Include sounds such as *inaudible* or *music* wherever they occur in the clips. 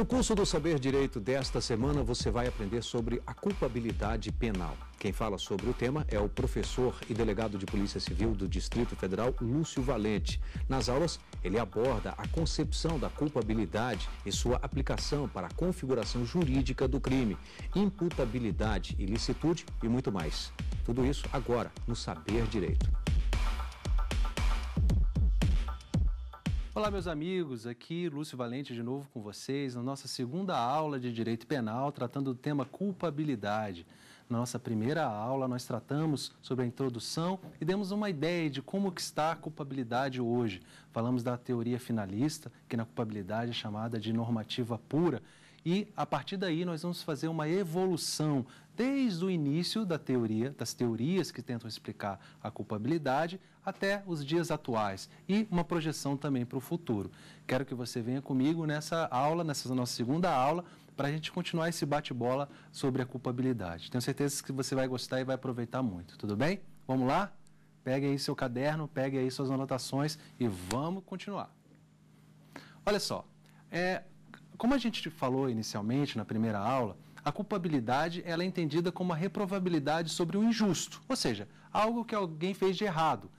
No curso do Saber Direito desta semana, você vai aprender sobre a culpabilidade penal. Quem fala sobre o tema é o professor e delegado de Polícia Civil do Distrito Federal, Lúcio Valente. Nas aulas, ele aborda a concepção da culpabilidade e sua aplicação para a configuração jurídica do crime, imputabilidade, ilicitude e muito mais. Tudo isso agora no Saber Direito. Olá, meus amigos. Aqui Lúcio Valente de novo com vocês na nossa segunda aula de Direito Penal, tratando do tema culpabilidade. Na nossa primeira aula, nós tratamos sobre a introdução e demos uma ideia de como que está a culpabilidade hoje. Falamos da teoria finalista, que na culpabilidade é chamada de normativa pura. E, a partir daí, nós vamos fazer uma evolução desde o início da teoria, das teorias que tentam explicar a culpabilidade, até os dias atuais e uma projeção também para o futuro. Quero que você venha comigo nessa aula, nessa nossa segunda aula, para a gente continuar esse bate-bola sobre a culpabilidade. Tenho certeza que você vai gostar e vai aproveitar muito. Tudo bem? Vamos lá? Pegue aí seu caderno, pegue aí suas anotações e vamos continuar. Olha só, é, como a gente falou inicialmente na primeira aula, a culpabilidade ela é entendida como a reprovabilidade sobre o injusto, ou seja, algo que alguém fez de errado,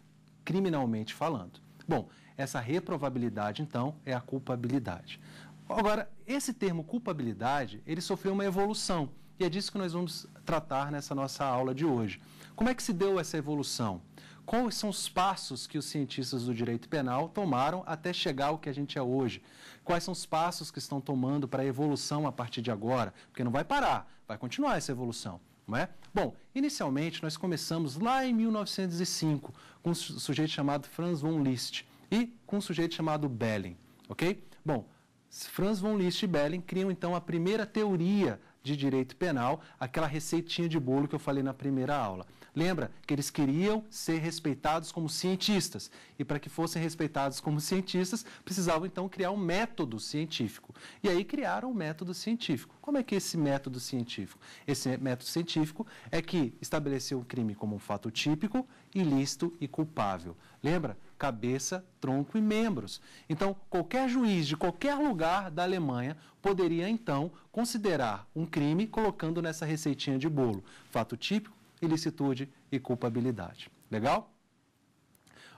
criminalmente falando. Bom, essa reprovabilidade, então, é a culpabilidade. Agora, esse termo culpabilidade, ele sofreu uma evolução, e é disso que nós vamos tratar nessa nossa aula de hoje. Como é que se deu essa evolução? quais são os passos que os cientistas do direito penal tomaram até chegar ao que a gente é hoje? Quais são os passos que estão tomando para a evolução a partir de agora? Porque não vai parar, vai continuar essa evolução. Não é? Bom, inicialmente nós começamos lá em 1905 com um sujeito chamado Franz von Liszt e com um sujeito chamado Belling, ok? Bom, Franz von Liszt e Belling criam então a primeira teoria de direito penal, aquela receitinha de bolo que eu falei na primeira aula. Lembra que eles queriam ser respeitados como cientistas. E para que fossem respeitados como cientistas, precisavam então criar um método científico. E aí criaram um método científico. Como é que é esse método científico? Esse método científico é que estabeleceu o crime como um fato típico, ilícito e culpável. Lembra? Cabeça, tronco e membros. Então, qualquer juiz de qualquer lugar da Alemanha poderia então considerar um crime colocando nessa receitinha de bolo. Fato típico, ilicitude e culpabilidade. Legal?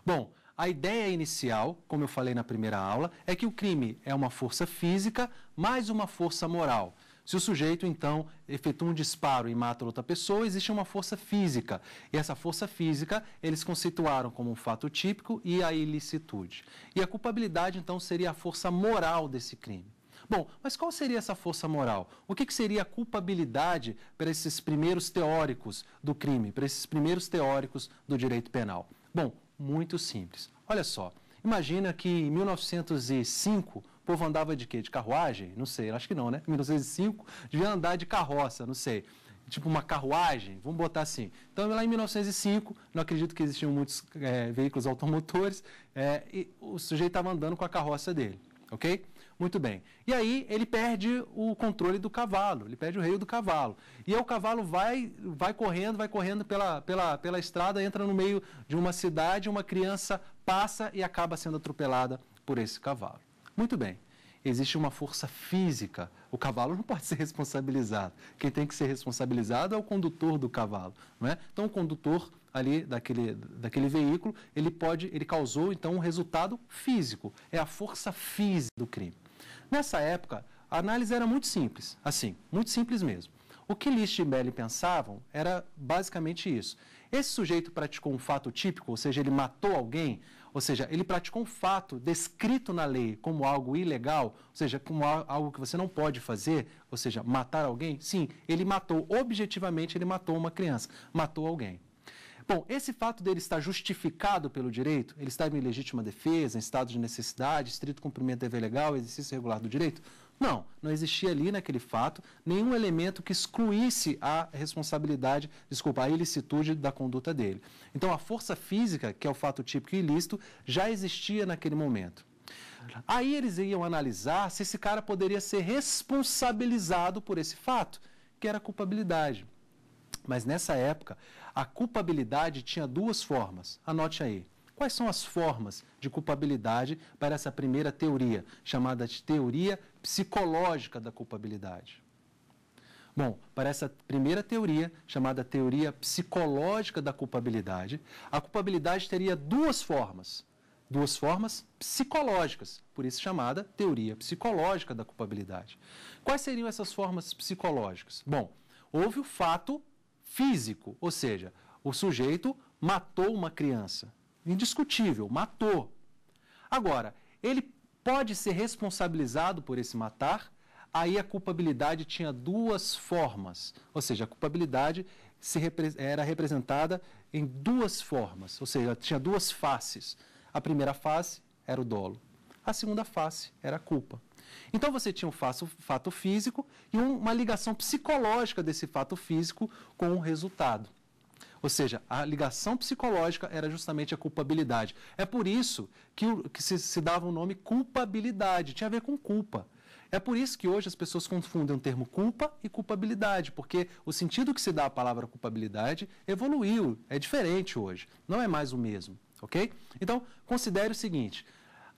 Bom, a ideia inicial, como eu falei na primeira aula, é que o crime é uma força física mais uma força moral. Se o sujeito, então, efetua um disparo e mata outra pessoa, existe uma força física. E essa força física eles constituíram como um fato típico e a ilicitude. E a culpabilidade, então, seria a força moral desse crime. Bom, mas qual seria essa força moral? O que, que seria a culpabilidade para esses primeiros teóricos do crime, para esses primeiros teóricos do direito penal? Bom, muito simples. Olha só, imagina que em 1905 o povo andava de quê? De carruagem? Não sei, acho que não, né? Em 1905 devia andar de carroça, não sei tipo uma carruagem, vamos botar assim. Então, lá em 1905, não acredito que existiam muitos é, veículos automotores, é, e o sujeito estava andando com a carroça dele, ok? Muito bem. E aí ele perde o controle do cavalo, ele perde o rei do cavalo. E aí o cavalo vai, vai correndo, vai correndo pela, pela, pela estrada, entra no meio de uma cidade, uma criança passa e acaba sendo atropelada por esse cavalo. Muito bem. Existe uma força física. O cavalo não pode ser responsabilizado. Quem tem que ser responsabilizado é o condutor do cavalo, não é? Então o condutor ali daquele, daquele veículo, ele pode, ele causou então um resultado físico. É a força física do crime. Nessa época, a análise era muito simples, assim, muito simples mesmo. O que Liszt e Melli pensavam era basicamente isso. Esse sujeito praticou um fato típico, ou seja, ele matou alguém, ou seja, ele praticou um fato descrito na lei como algo ilegal, ou seja, como algo que você não pode fazer, ou seja, matar alguém. Sim, ele matou, objetivamente, ele matou uma criança, matou alguém. Bom, esse fato dele estar justificado pelo direito, ele estar em legítima defesa, em estado de necessidade, estrito cumprimento da dever legal, exercício regular do direito, não, não existia ali naquele fato nenhum elemento que excluísse a responsabilidade, desculpa, a ilicitude da conduta dele. Então, a força física, que é o fato típico ilícito, já existia naquele momento. Aí eles iam analisar se esse cara poderia ser responsabilizado por esse fato, que era culpabilidade. Mas nessa época, a culpabilidade tinha duas formas. Anote aí. Quais são as formas de culpabilidade para essa primeira teoria, chamada de teoria psicológica da culpabilidade? Bom, para essa primeira teoria, chamada teoria psicológica da culpabilidade, a culpabilidade teria duas formas. Duas formas psicológicas, por isso chamada teoria psicológica da culpabilidade. Quais seriam essas formas psicológicas? Bom, houve o fato físico, ou seja, o sujeito matou uma criança. Indiscutível, matou. Agora, ele pode ser responsabilizado por esse matar, aí a culpabilidade tinha duas formas. Ou seja, a culpabilidade repre era representada em duas formas, ou seja, tinha duas faces. A primeira face era o dolo, a segunda face era a culpa. Então você tinha um fato, físico e uma ligação psicológica desse fato físico com o resultado. Ou seja, a ligação psicológica era justamente a culpabilidade. É por isso que, que se, se, dava o nome culpabilidade, tinha a ver com culpa. É por isso que hoje as pessoas confundem o termo culpa e culpabilidade, porque o sentido que se dá à palavra culpabilidade evoluiu, é diferente hoje, não é mais o mesmo, ok? Então, considere o seguinte: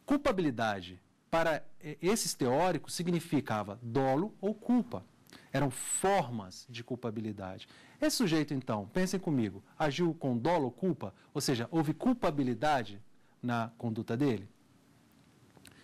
culpabilidade para eh, esses teóricos, significava dolo ou culpa. Eram formas de culpabilidade. Esse sujeito, então, pensem comigo, agiu com dolo ou culpa? Ou seja, houve culpabilidade na conduta dele?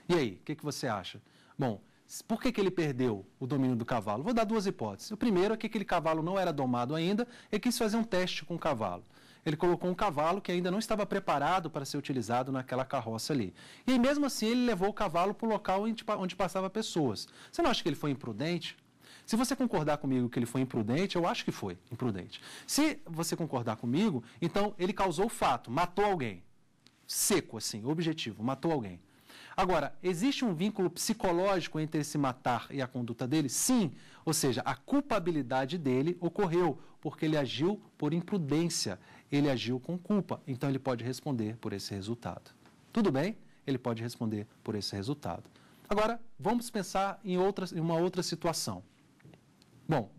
E aí, o que, que você acha? Bom, por que, que ele perdeu o domínio do cavalo? Vou dar duas hipóteses. O primeiro é que aquele cavalo não era domado ainda e quis fazer um teste com o cavalo ele colocou um cavalo que ainda não estava preparado para ser utilizado naquela carroça ali. E mesmo assim ele levou o cavalo para o local tipo, onde, passava pessoas. Você não acha que ele foi imprudente? Se você concordar comigo que ele foi imprudente, eu acho que foi imprudente. Se você concordar comigo, então ele causou o fato, matou alguém. Seco, assim, objetivo, matou alguém. Agora, existe um vínculo psicológico entre esse matar e a conduta dele? Sim. Ou seja, a culpabilidade dele ocorreu porque ele agiu por imprudência ele agiu com culpa, então ele pode responder por esse resultado. Tudo bem? Ele pode responder por esse resultado. Agora, vamos pensar em, outra, em uma outra situação. Bom,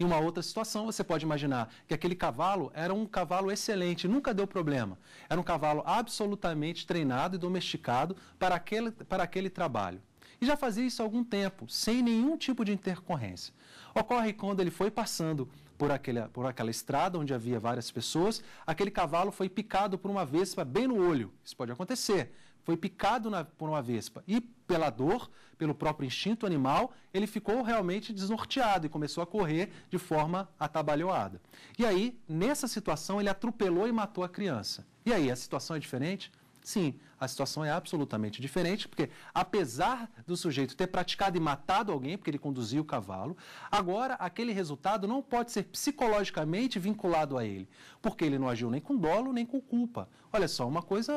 em uma outra situação, você pode imaginar que aquele cavalo era um cavalo excelente, nunca deu problema. Era um cavalo absolutamente treinado e domesticado para aquele, para aquele trabalho. E já fazia isso há algum tempo, sem nenhum tipo de intercorrência. Ocorre quando ele foi passando por aquela, por aquela estrada onde havia várias pessoas. Aquele cavalo foi picado por uma vespa bem no olho. Isso pode acontecer. Foi picado na, por uma vespa e, pela dor, pelo próprio instinto animal, ele ficou realmente desnorteado e começou a correr de forma atabalhoada. E aí, nessa situação, ele atropelou e matou a criança. E aí, a situação é diferente? Sim, a situação é absolutamente diferente, porque apesar do sujeito ter praticado e matado alguém, porque ele conduziu o cavalo, agora aquele resultado não pode ser psicologicamente vinculado a ele, porque ele não agiu nem com dolo, nem com culpa. Olha só, uma coisa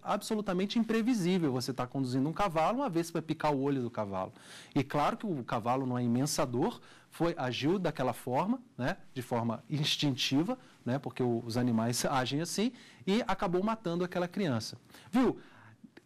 absolutamente imprevisível, você está conduzindo um cavalo, uma vez você vai picar o olho do cavalo. E claro que o cavalo não é imensa dor, foi agiu daquela forma, né, de forma instintiva, né, porque os animais agem assim, e acabou matando aquela criança. Viu?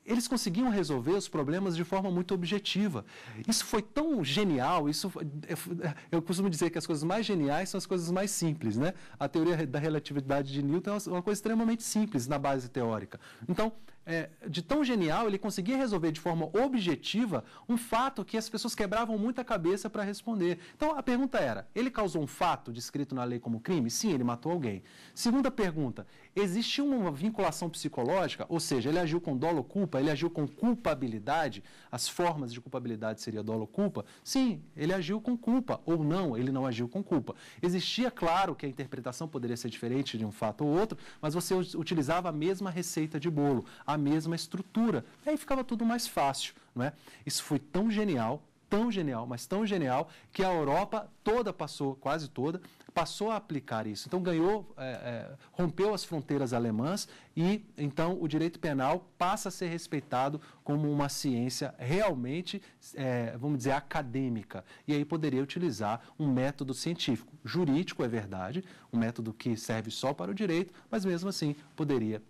eles conseguiam resolver os problemas de forma muito objetiva. Isso foi tão genial, isso é, é, eu costumo dizer que as coisas mais geniais são as coisas mais simples, né? A teoria da relatividade de Newton é uma coisa extremamente simples na base teórica. Então, é, de tão genial, ele conseguia resolver de forma objetiva um fato que as pessoas quebravam muita cabeça para responder. Então a pergunta era: ele causou um fato descrito na lei como crime? Sim, ele matou alguém. Segunda pergunta: existe uma vinculação psicológica, ou seja, ele agiu com dolo culpa, ele agiu com culpabilidade, as formas de culpabilidade seria dolo culpa? Sim, ele agiu com culpa, ou não, ele não agiu com culpa. Existia, claro, que a interpretação poderia ser diferente de um fato ou outro, mas você utilizava a mesma receita de bolo, a mesma estrutura, aí ficava tudo mais fácil, não é? Isso foi tão genial, tão genial, mas tão genial, que a Europa toda passou, quase toda, passou a aplicar isso. Então ganhou, é, é, rompeu as fronteiras alemãs e então o direito penal passa a ser respeitado como uma ciência realmente, é, vamos dizer, acadêmica. E aí poderia utilizar um método científico, jurídico é verdade, um método que serve só para o direito, mas mesmo assim poderia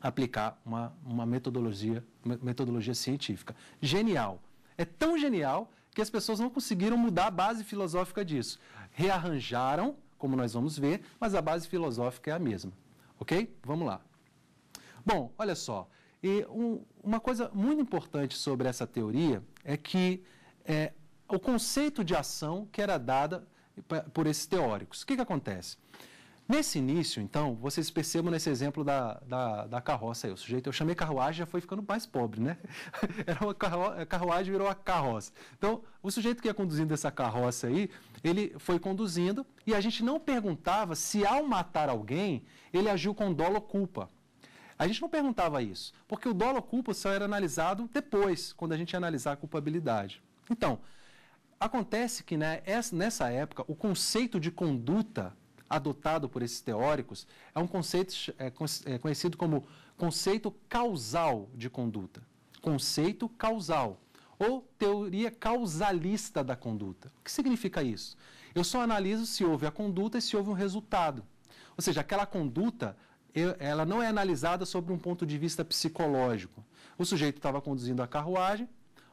aplicar uma, uma metodologia, metodologia científica. Genial é tão genial que as pessoas não conseguiram mudar a base filosófica disso. Rearranjaram, como nós vamos ver, mas a base filosófica é a mesma. Ok? Vamos lá. Bom, olha só. E um, uma coisa muito importante sobre essa teoria é que é, o conceito de ação que era dada por esses teóricos. O que, que acontece? Nesse início, então, vocês percebam nesse exemplo da, da, da carroça aí, o sujeito, eu chamei carruagem, já foi ficando mais pobre, né? *laughs* Era uma carro, carruagem, virou a carroça. Então, o sujeito que ia conduzindo essa carroça aí, ele foi conduzindo e a gente não perguntava se ao matar alguém, ele agiu com dolo ou culpa. A gente não perguntava isso, porque o dolo ou culpa só era analisado depois, quando a gente ia analisar a culpabilidade. Então, acontece que né, nessa época, o conceito de conduta adotado por esses teóricos é um conceito é, é, conhecido como conceito causal de conduta. Conceito causal ou teoria causalista da conduta. O que significa isso? Eu só analiso se houve a conduta e se houve um resultado. Ou seja, aquela conduta ela não é analisada sobre um ponto de vista psicológico. O sujeito estava conduzindo a carruagem,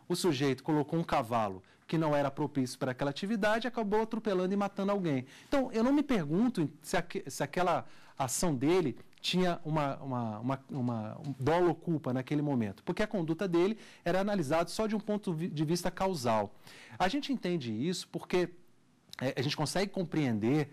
o sujeito colocou um cavalo que não era propício para aquela atividade, acabou atropelando e matando alguém. Então, eu não me pergunto se, se aquela ação dele tinha uma, uma, uma, uma um dolo culpa naquele momento, porque a conduta dele era analisada só de um ponto de vista causal. A gente entende isso porque é, a gente consegue compreender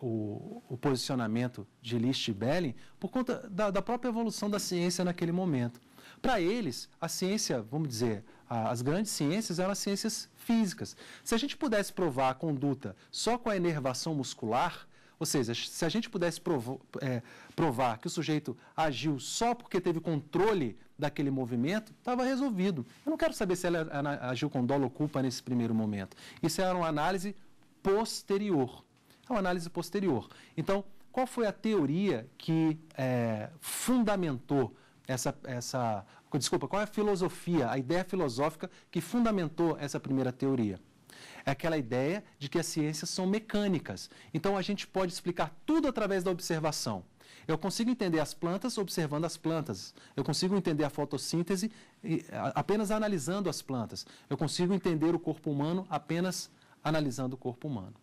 o, o, posicionamento de Liszt e Belling por conta da, da própria evolução da ciência naquele momento. Para eles, a ciência, vamos dizer, as grandes ciências eram ciências físicas. Se a gente pudesse provar a conduta só com a enervação muscular, ou seja, se a gente pudesse provo, é, provar que o sujeito agiu só porque teve controle daquele movimento, estava resolvido. Eu não quero saber se ela agiu com dolo ou culpa nesse primeiro momento. Isso era uma análise posterior. É uma análise posterior. Então, qual foi a teoria que é, fundamentou essa, essa, desculpa, qual é a filosofia, a ideia filosófica que fundamentou essa primeira teoria? É aquela ideia de que as ciências são mecânicas. Então a gente pode explicar tudo através da observação. Eu consigo entender as plantas observando as plantas. Eu consigo entender a fotossíntese apenas analisando as plantas. Eu consigo entender o corpo humano apenas analisando o corpo humano.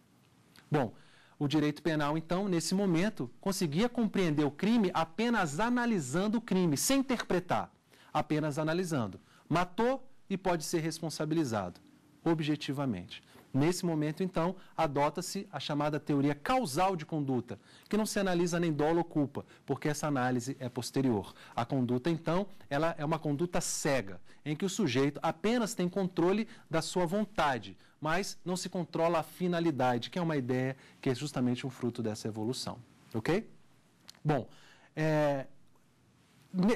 Bom, o direito penal, então, nesse momento, conseguia compreender o crime apenas analisando o crime, sem interpretar, apenas analisando. Matou e pode ser responsabilizado, objetivamente. Nesse momento, então, adota-se a chamada teoria causal de conduta, que não se analisa nem dolo ou culpa, porque essa análise é posterior. A conduta, então, ela é uma conduta cega, em que o sujeito apenas tem controle da sua vontade, mas não se controla a finalidade, que é uma ideia que é justamente um fruto dessa evolução. Ok? Bom, é,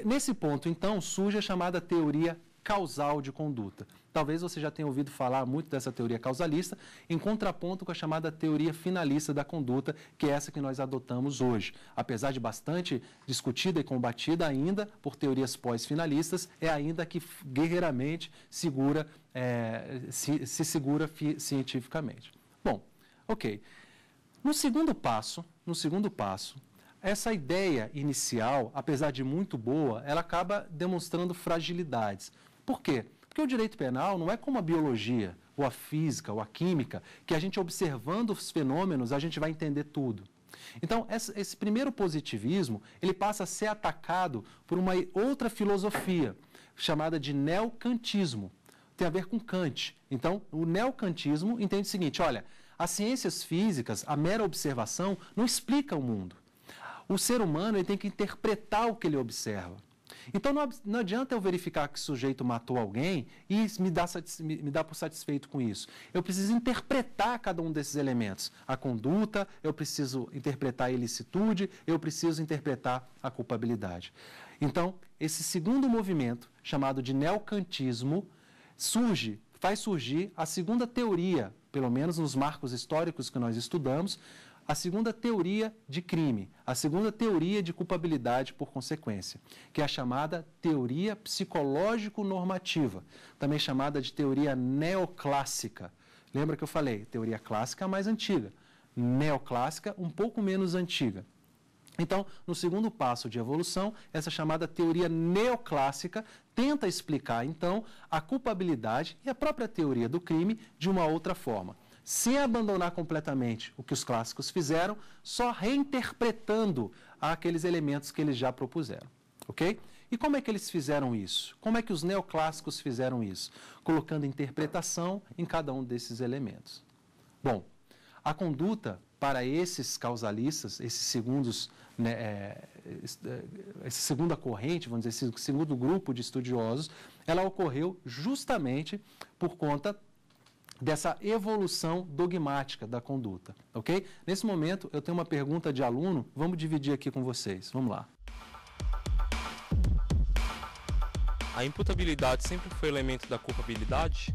nesse ponto, então, surge a chamada teoria causal de conduta. Talvez você já tenha ouvido falar muito dessa teoria causalista, em contraponto com a chamada teoria finalista da conduta, que é essa que nós adotamos hoje. Apesar de bastante discutida e combatida ainda por teorias pós-finalistas, é ainda que guerreiramente segura, é, se, se segura cientificamente. Bom, ok. No segundo passo, no segundo passo, essa ideia inicial, apesar de muito boa, ela acaba demonstrando fragilidades. Por quê? Porque o direito penal não é como a biologia, ou a física, ou a química, que a gente observando os fenômenos, a gente vai entender tudo. Então, esse primeiro positivismo, ele passa a ser atacado por uma outra filosofia, chamada de neocantismo. Tem a ver com Kant. Então, o neocantismo entende o seguinte, olha, as ciências físicas, a mera observação, não explica o mundo. O ser humano ele tem que interpretar o que ele observa. Então não, não adianta eu verificar que o sujeito matou alguém e me dar, me, me por satisfeito com isso. Eu preciso interpretar cada um desses elementos. A conduta, eu preciso interpretar a ilicitude, eu preciso interpretar a culpabilidade. Então, esse segundo movimento, chamado de neocantismo, surge, faz surgir a segunda teoria, pelo menos nos marcos históricos que nós estudamos, a segunda teoria de crime, a segunda teoria de culpabilidade por consequência, que é a chamada teoria psicológico-normativa, também chamada de teoria neoclássica. Lembra que eu falei, teoria clássica é mais antiga, neoclássica um pouco menos antiga. Então, no segundo passo de evolução, essa chamada teoria neoclássica tenta explicar, então, a culpabilidade e a própria teoria do crime de uma outra forma sem abandonar completamente o que os clássicos fizeram, só reinterpretando aqueles elementos que eles já propuseram, ok? E como é que eles fizeram isso? Como é que os neoclássicos fizeram isso? Colocando interpretação em cada um desses elementos. Bom, a conduta para esses causalistas, esses segundos, né, é, é essa segunda corrente, vamos dizer, esse segundo grupo de estudiosos, ela ocorreu justamente por conta dessa evolução dogmática da conduta, ok? Nesse momento, eu tenho uma pergunta de aluno, vamos dividir aqui com vocês, vamos lá. A imputabilidade sempre foi elemento da culpabilidade?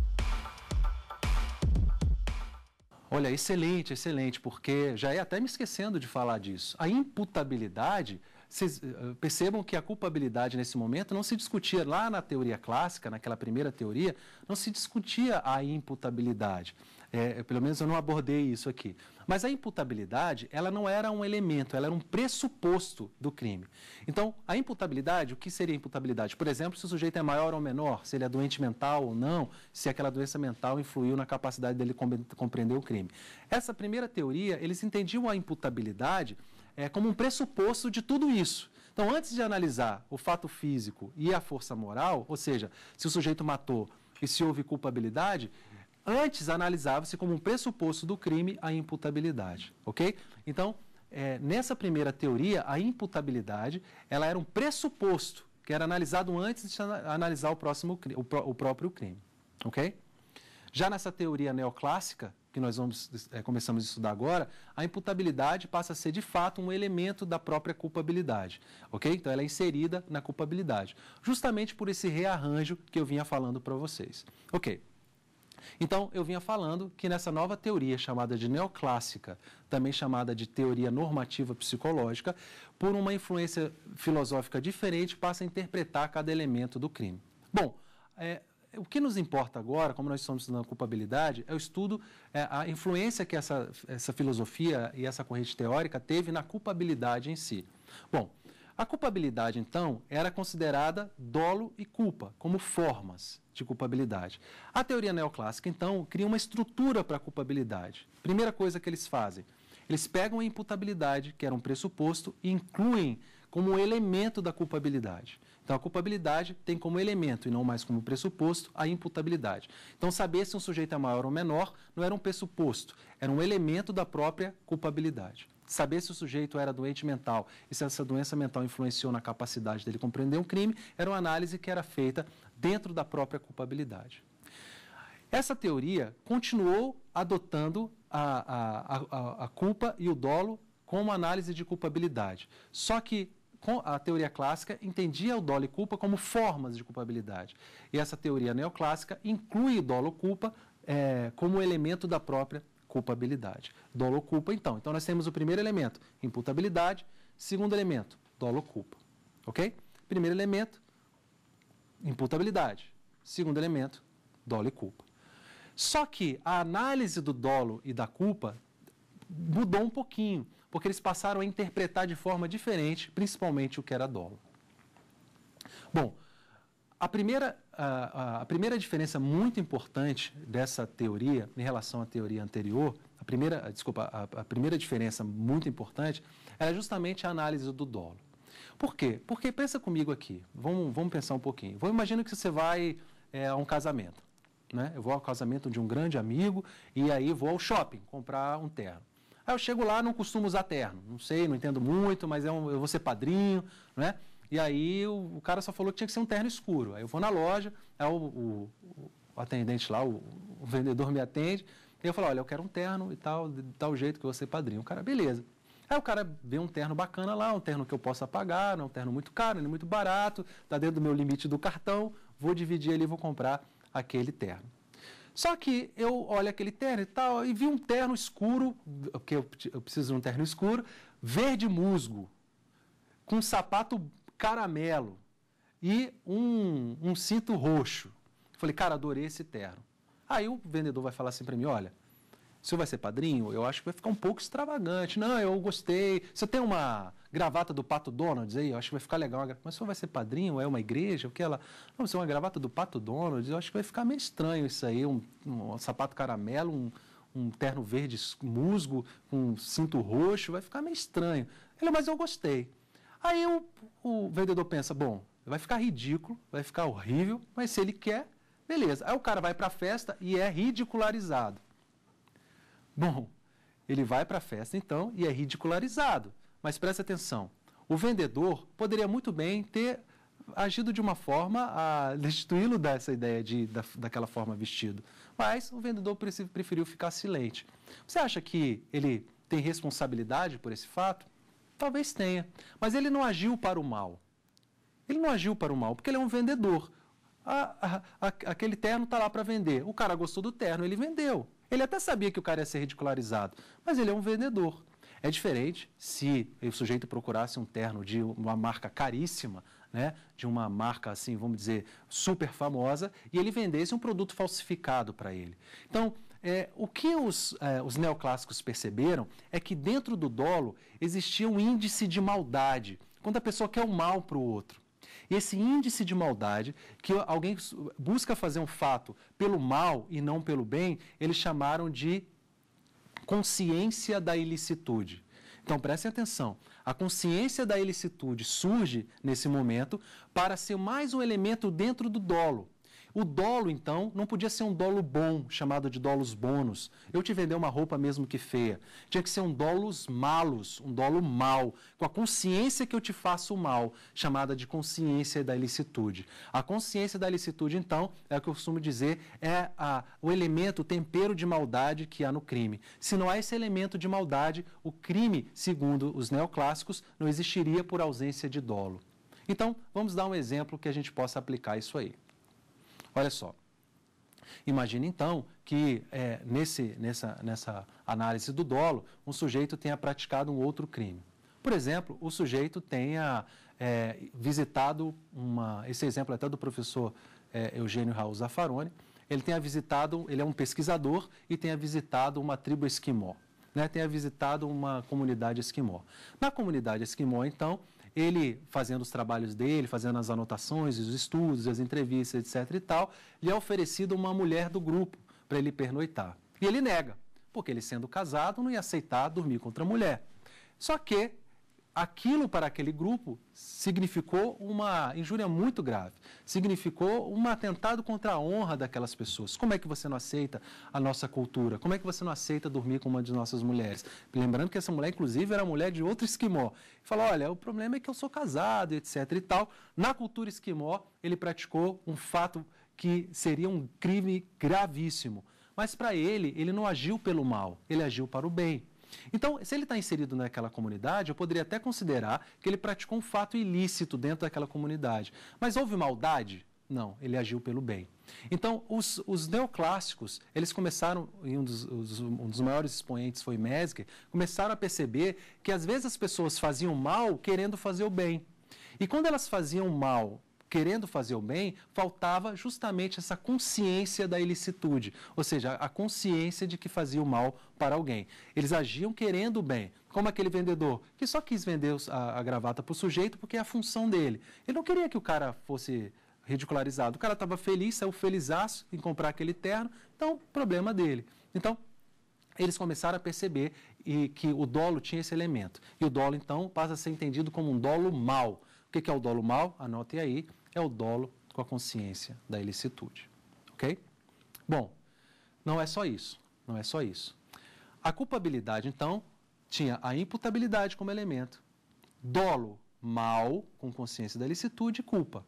Olha, excelente, excelente, porque já ia é até me esquecendo de falar disso. A imputabilidade vocês eh, eh, percebam que a culpabilidade nesse momento não se discutia lá na teoria clássica, naquela primeira teoria, não se discutia a imputabilidade. É, pelo menos eu não abordei isso aqui. Mas a imputabilidade, ela não era um elemento, ela era um pressuposto do crime. Então, a imputabilidade, o que seria imputabilidade? Por exemplo, se o sujeito é maior ou menor, se ele é doente mental ou não, se aquela doença mental influiu na capacidade dele compreender o crime. Essa primeira teoria, eles entendiam a imputabilidade é, como um pressuposto de tudo isso. Então, antes de analisar o fato físico e a força moral, ou seja, se o sujeito matou e se houve culpabilidade, antes analisava-se como um pressuposto do crime a imputabilidade, ok? Então, é, nessa primeira teoria, a imputabilidade, ela era um pressuposto que era analisado antes de analisar o, próximo, o, pró, o próprio crime, ok? Já nessa teoria neoclássica, que nós vamos, é, começamos a estudar agora, a imputabilidade passa a ser de fato um elemento da própria culpabilidade, ok? Então ela é inserida na culpabilidade, justamente por esse rearranjo que eu vinha falando para vocês, ok? Então eu vinha falando que nessa nova teoria chamada de neoclássica, também chamada de teoria normativa psicológica, por uma influência filosófica diferente passa a interpretar cada elemento do crime. Bom, é, o que nos importa agora, como nós estamos estudando culpabilidade, é o estudo, é a influência que essa, essa filosofia e essa corrente teórica teve na culpabilidade em si. Bom, a culpabilidade, então, era considerada dolo e culpa, como formas de culpabilidade. A teoria neoclássica, então, cria uma estrutura para a culpabilidade. Primeira coisa que eles fazem, eles pegam a imputabilidade, que era um pressuposto, e incluem como elemento da culpabilidade. Então, a culpabilidade tem como elemento, e não mais como pressuposto, a imputabilidade. Então, saber se um sujeito é maior ou menor não era um pressuposto, era um elemento da própria culpabilidade. Saber se o sujeito era doente mental e se essa doença mental influenciou na capacidade dele compreender um crime era uma análise que era feita dentro da própria culpabilidade. Essa teoria continuou adotando a, a, a, a culpa e o dolo como análise de culpabilidade. Só que a teoria clássica entendia o dolo e culpa como formas de culpabilidade. E essa teoria neoclássica inclui dolo e culpa é, como elemento da própria culpabilidade. Dolo e culpa, então. Então, nós temos o primeiro elemento, imputabilidade. Segundo elemento, dolo e culpa. Ok? Primeiro elemento, imputabilidade. Segundo elemento, dolo e culpa. Só que a análise do dolo e da culpa mudou um pouquinho porque eles passaram a interpretar de forma diferente, principalmente o que era dolo. Bom, a primeira, a, a, primeira diferença muito importante dessa teoria em relação à teoria anterior, a primeira, desculpa, a, a primeira diferença muito importante era justamente a análise do dolo. Por quê? Porque pensa comigo aqui, vamos, vamos pensar um pouquinho. Vou imagino que você vai é, a um casamento. Né? Eu vou ao casamento de um grande amigo e aí vou ao shopping comprar um terno. Aí eu chego lá, não costumo usar terno. Não sei, não entendo muito, mas é um, eu vou ser padrinho, né? E aí o, o, cara só falou que tinha que ser um terno escuro. Aí eu vou na loja, aí o, o, o atendente lá, o, vendedor me atende, e eu falo, olha, eu quero um terno e tal, de tal jeito que eu vou ser padrinho. O cara, beleza. Aí o cara vê um terno bacana lá, um terno que eu possa pagar, não é um terno muito caro, nem é muito barato, está dentro do meu limite do cartão, vou dividir ali e vou comprar aquele terno. Só que eu olho aquele terno e tal, e vi um terno escuro, porque eu, eu preciso de um terno escuro, verde musgo, com um sapato caramelo e um, um cinto roxo. Falei, cara, adorei esse terno. Aí o vendedor vai falar assim para mim, olha, o senhor vai ser padrinho? Eu acho que vai ficar um pouco extravagante. Não, eu gostei. Você tem uma gravata do Pato Donalds aí, eu acho que vai ficar legal. Mas senhor vai ser padrinho, é uma igreja, o que ela. Não, você é uma gravata do Pato Donalds, eu acho que vai ficar meio estranho isso aí, um, um, um sapato caramelo, um, um terno verde musgo, um cinto roxo, vai ficar meio estranho. Ele, mas eu gostei. Aí o, o vendedor pensa, bom, vai ficar ridículo, vai ficar horrível, mas se ele quer, beleza. Aí o cara vai para a festa e é ridicularizado. Bom, ele vai para a festa então e é ridicularizado. Mas preste atenção: o vendedor poderia muito bem ter agido de uma forma a *laughs* destituí-lo dessa ideia de, da, daquela forma vestido. Mas o vendedor preferiu ficar silente. Você acha que ele tem responsabilidade por esse fato? Talvez tenha. Mas ele não agiu para o mal. Ele não agiu para o mal, porque ele é um vendedor. A, a, a, aquele terno está lá para vender. O cara gostou do terno, ele vendeu. Ele até sabia que o cara ia ser ridicularizado, mas ele é um vendedor. É diferente se o sujeito procurasse um terno de uma marca caríssima, né, de uma marca assim, vamos dizer, super famosa, e ele vendesse um produto falsificado para ele. Então, é, o que os, é, os neoclássicos perceberam é que dentro do dolo existia um índice de maldade, quando a pessoa quer o um mal para o outro. E esse índice de maldade, que alguém busca fazer um fato pelo mal e não pelo bem, eles chamaram de consciência da ilicitude. Então prestem atenção. A consciência da ilicitude surge nesse momento para ser mais um elemento dentro do dolo. O dolo, então, não podia ser um dolo bom, chamado de dolos bônus. Eu te vender uma roupa mesmo que feia. Tinha que ser um dolos malos, um dolo mal, com a consciência que eu te faço mal, chamada de consciência da ilicitude. A consciência da ilicitude, então, é o que eu costumo dizer, é a, o elemento, o tempero de maldade que há no crime. Se não há esse elemento de maldade, o crime, segundo os neoclássicos, não existiria por ausência de dolo. Então, vamos dar um exemplo que a gente possa aplicar isso aí. Olha só. Imagine então que é, nesse, nessa, nessa análise do dolo, um sujeito tenha praticado um outro crime. Por exemplo, o sujeito tenha é, visitado uma. Esse exemplo é até do professor é, Eugênio Raul Zaffaroni. Ele tenha visitado, ele é um pesquisador e tenha visitado uma tribo esquimó, né? tenha visitado uma comunidade esquimó. Na comunidade esquimó, então, ele fazendo os trabalhos dele, fazendo as anotações, os estudos, as entrevistas, etc e tal, lhe é oferecida uma mulher do grupo para ele pernoitar. E ele nega, porque ele sendo casado não ia aceitar dormir com outra mulher. Só que aquilo para aquele grupo significou uma injúria muito grave, significou um atentado contra a honra daquelas pessoas. Como é que você não aceita a nossa cultura? Como é que você não aceita dormir com uma de nossas mulheres? Lembrando que essa mulher, inclusive, era mulher de outro esquimó. E falou, olha, o problema é que eu sou casado, etc e tal. Na cultura esquimó, ele praticou um fato que seria um crime gravíssimo. Mas para ele, ele não agiu pelo mal, ele agiu para o bem. Então, se ele está inserido naquela comunidade, eu poderia até considerar que ele praticou um fato ilícito dentro daquela comunidade. Mas houve maldade? Não, ele agiu pelo bem. Então, os, os neoclássicos, eles começaram, um dos, os, um dos maiores expoentes foi Mesger, começaram a perceber que às vezes as pessoas faziam mal querendo fazer o bem. E quando elas faziam mal querendo fazer o bem, faltava justamente essa consciência da ilicitude, ou seja, a consciência de que fazia o mal para alguém. Eles agiam querendo o bem, como aquele vendedor que só quis vender a, a gravata para o sujeito porque é a função dele. Ele não queria que o cara fosse ridicularizado. O cara estava feliz, saiu felizaço em comprar aquele terno, então problema dele. Então, eles começaram a perceber e, que o dolo tinha esse elemento. E o dolo, então, passa a ser entendido como um dolo mal. O que é o dolo mal? Anote aí é o dolo com a consciência da ilicitude. Ok? Bom, não é só isso. Não é só isso. A culpabilidade, então, tinha a imputabilidade como elemento. Dolo, mal, com consciência da ilicitude e culpa.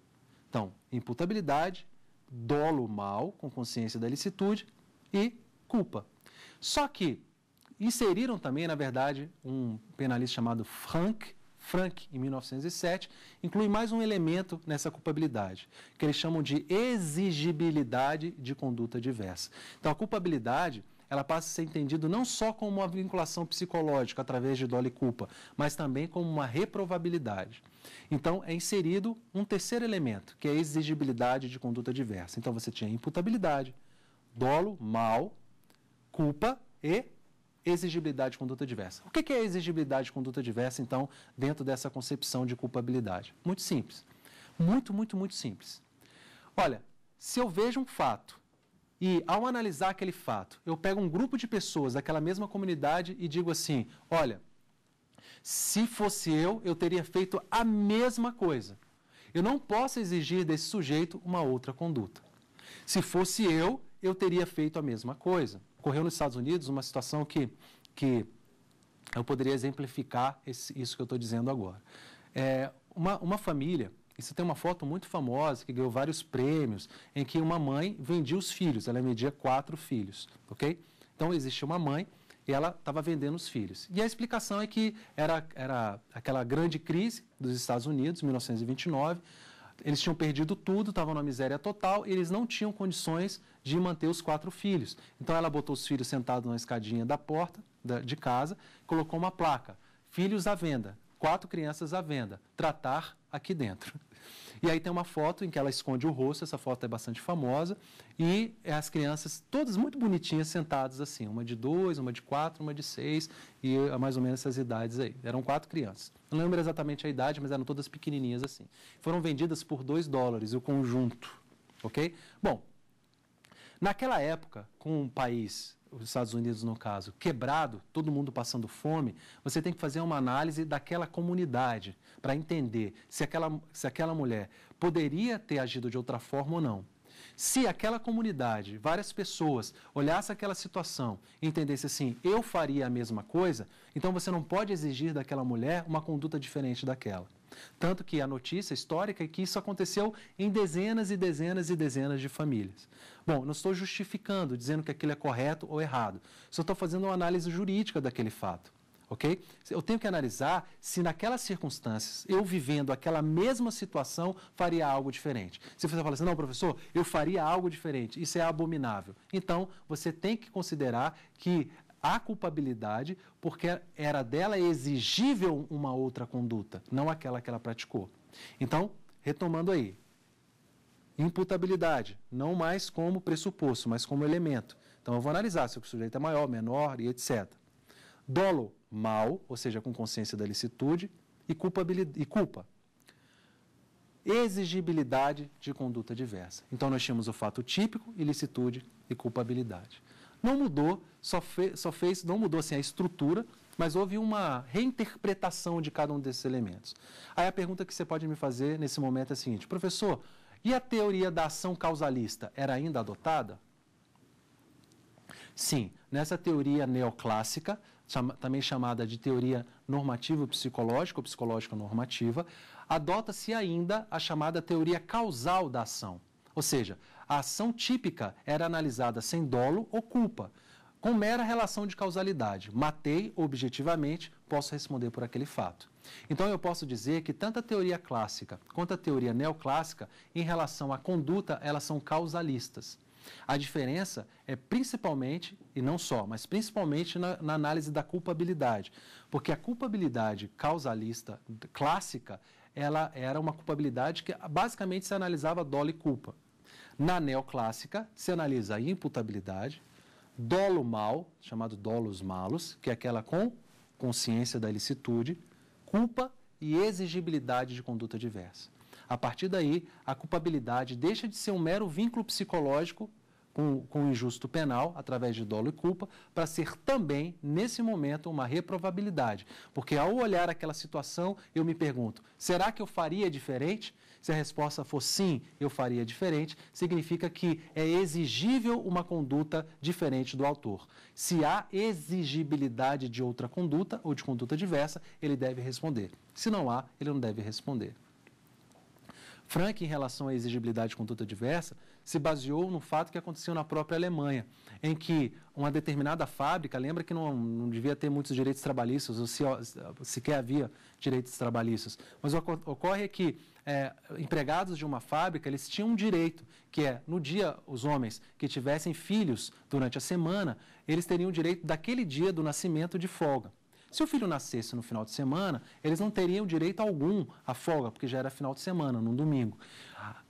Então, imputabilidade, dolo, mal, com consciência da ilicitude e culpa. Só que inseriram também, na verdade, um penalista chamado Frank Frank, em 1907, inclui mais um elemento nessa culpabilidade, que eles chamam de exigibilidade de conduta diversa. Então, a culpabilidade ela passa a ser entendida não só como uma vinculação psicológica através de dolo e culpa, mas também como uma reprovabilidade. Então, é inserido um terceiro elemento, que é a exigibilidade de conduta diversa. Então, você tinha imputabilidade, dolo, mal, culpa e exigibilidade de conduta diversa. O que é exigibilidade de conduta diversa, então, dentro dessa concepção de culpabilidade? Muito simples. Muito, muito, muito simples. Olha, se eu vejo um fato e, ao analisar aquele fato, eu pego um grupo de pessoas daquela mesma comunidade e digo assim: olha, se fosse eu, eu teria feito a mesma coisa. Eu não posso exigir desse sujeito uma outra conduta. Se fosse eu, eu teria feito a mesma coisa. Ocorreu nos Estados Unidos uma situação que, que eu poderia exemplificar esse, isso que eu estou dizendo agora. É, uma, uma família isso tem uma foto muito famosa que ganhou vários prêmios, em que uma mãe vendia os filhos, ela vendia quatro filhos, ok? Então existia uma mãe e ela estava vendendo os filhos. E a explicação é que era, era aquela grande crise dos Estados Unidos, 1929, eles tinham perdido tudo, estavam na miséria total, e eles não tinham condições de manter os quatro filhos. Então ela botou os filhos sentados na escadinha da porta da, de casa, colocou uma placa: filhos à venda, quatro crianças à venda, tratar aqui dentro. E aí tem uma foto em que ela esconde o rosto, essa foto é bastante famosa, e as crianças, todas muito bonitinhas, sentadas assim, uma de dois, uma de quatro, uma de seis, e é mais ou menos essas idades aí. Eram quatro crianças. Não lembro exatamente a idade, mas eram todas pequenininhas assim. Foram vendidas por dois dólares o conjunto, ok? Bom, naquela época, com um país os Estados Unidos no caso, quebrado, todo mundo passando fome, você tem que fazer uma análise daquela comunidade para entender se aquela, se aquela mulher poderia ter agido de outra forma ou não. Se aquela comunidade, várias pessoas, olhasse aquela situação e entendesse assim, eu faria a mesma coisa, então você não pode exigir daquela mulher uma conduta diferente daquela. Tanto que a notícia histórica é que isso aconteceu em dezenas e dezenas e dezenas de famílias. Bom, não estou justificando, dizendo que aquilo é correto ou errado. Só estou fazendo uma análise jurídica daquele fato. Ok? Eu tenho que analisar se naquelas circunstâncias, eu vivendo aquela mesma situação, faria algo diferente. Se você falar assim, não, professor, eu faria algo diferente, isso é abominável. Então, você tem que considerar que a culpabilidade porque era dela exigível uma outra conduta, não aquela que ela praticou. Então, retomando aí, imputabilidade, não mais como pressuposto, mas como elemento. Então, eu vou analisar se o sujeito é maior, menor e etc. Dolo, mal, ou seja, com consciência da licitude, e, culpabilidade, e culpa. Exigibilidade de conduta diversa. Então, nós tínhamos o fato típico, ilicitude e culpabilidade. Não mudou, só, fe, só fez, não mudou assim, a estrutura, mas houve uma reinterpretação de cada um desses elementos. Aí a pergunta que você pode me fazer nesse momento é a seguinte: professor, e a teoria da ação causalista era ainda adotada? Sim, nessa teoria neoclássica, chama, também chamada de teoria normativo-psicológica ou psicológico-normativa, adota-se ainda a chamada teoria causal da ação. Ou seja, a ação típica era analisada sem dolo ou culpa, com mera relação de causalidade. Matei objetivamente, posso responder por aquele fato. Então eu posso dizer que tanto a teoria clássica quanto a teoria neoclássica, em relação à conduta, elas são causalistas. A diferença é principalmente, e não só, mas principalmente na, na análise da culpabilidade, porque a culpabilidade causalista clássica, ela era uma culpabilidade que basicamente se analisava dolo e culpa. Na neoclássica, se analisa a imputabilidade, dolo mal, chamado dolos malos, que é aquela com consciência da ilicitude, culpa e exigibilidade de conduta diversa. A partir daí, a culpabilidade deixa de ser um mero vínculo psicológico com, com o injusto penal, através de dolo e culpa, para ser também, nesse momento, uma reprovabilidade. Porque ao olhar aquela situação, eu me pergunto: será que eu faria diferente? Se a resposta for sim, eu faria diferente, significa que é exigível uma conduta diferente do autor. Se há exigibilidade de outra conduta ou de conduta diversa, ele deve responder. Se não há, ele não deve responder. Frank, em relação à exigibilidade de conduta diversa, se baseou no fato que aconteceu na própria Alemanha, em que uma determinada fábrica, lembra que não, não devia ter muitos direitos trabalhistas, ou se, sequer havia direitos trabalhistas, mas o ocorre que é, empregados de uma fábrica, eles tinham um direito, que é, no dia, os homens que tivessem filhos durante a semana, eles teriam o direito daquele dia do nascimento de folga. Se o filho nascesse no final de semana, eles não teriam direito algum à folga, porque já era final de semana, num domingo.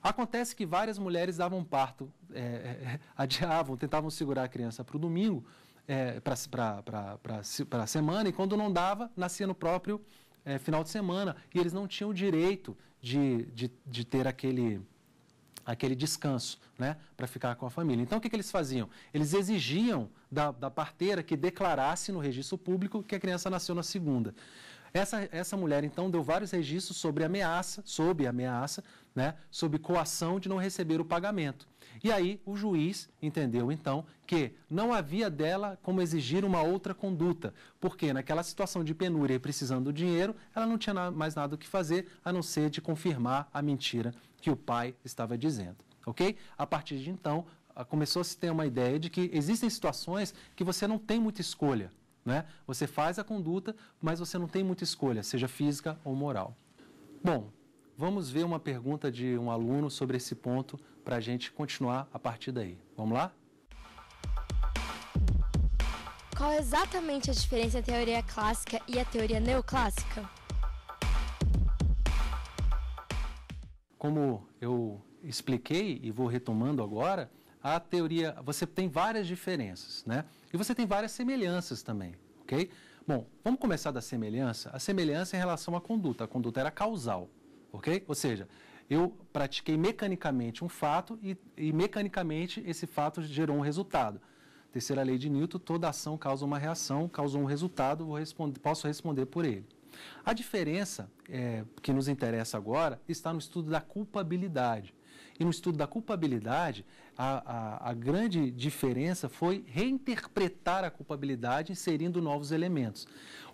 Acontece que várias mulheres davam parto, é, é *laughs* adiavam, tentavam segurar a criança para o domingo, é, para a semana, e quando não dava, nascia no próprio é, final de semana. E eles não tinham o direito de, de, de ter aquele aquele descanso né, para ficar com a família. Então, o que, que eles faziam? Eles exigiam da, da, parteira que declarasse no registro público que a criança nasceu na segunda. Essa, essa mulher, então, deu vários registros sobre ameaça, sob ameaça, né, sob coação de não receber o pagamento. E aí, o juiz entendeu, então, que não havia dela como exigir uma outra conduta, porque naquela situação de penúria e precisando do dinheiro, ela não tinha mais nada o que fazer a não ser de confirmar a mentira que o pai estava dizendo, ok? A partir de então, ah, começou a se ter uma ideia de que existem situações que você não tem muita escolha, né? Você faz a conduta, mas você não tem muita escolha, seja física ou moral. Bom, vamos ver uma pergunta de um aluno sobre esse ponto para a gente continuar a partir daí. Vamos lá? Qual é exatamente a diferença entre a teoria clássica e a teoria neoclássica? como eu expliquei e vou retomando agora, a teoria, você tem várias diferenças, né? E você tem várias semelhanças também, ok? Bom, vamos começar da semelhança. A semelhança é em relação à conduta. A conduta era causal, ok? Ou seja, eu pratiquei mecanicamente um fato e, e mecanicamente esse fato gerou um resultado. Terceira lei de Newton, toda ação causa uma reação, causou um resultado, responder, posso responder por ele, a diferença é, que nos interessa agora está no estudo da culpabilidade. E no estudo da culpabilidade, a, a, a, grande diferença foi reinterpretar a culpabilidade inserindo novos elementos.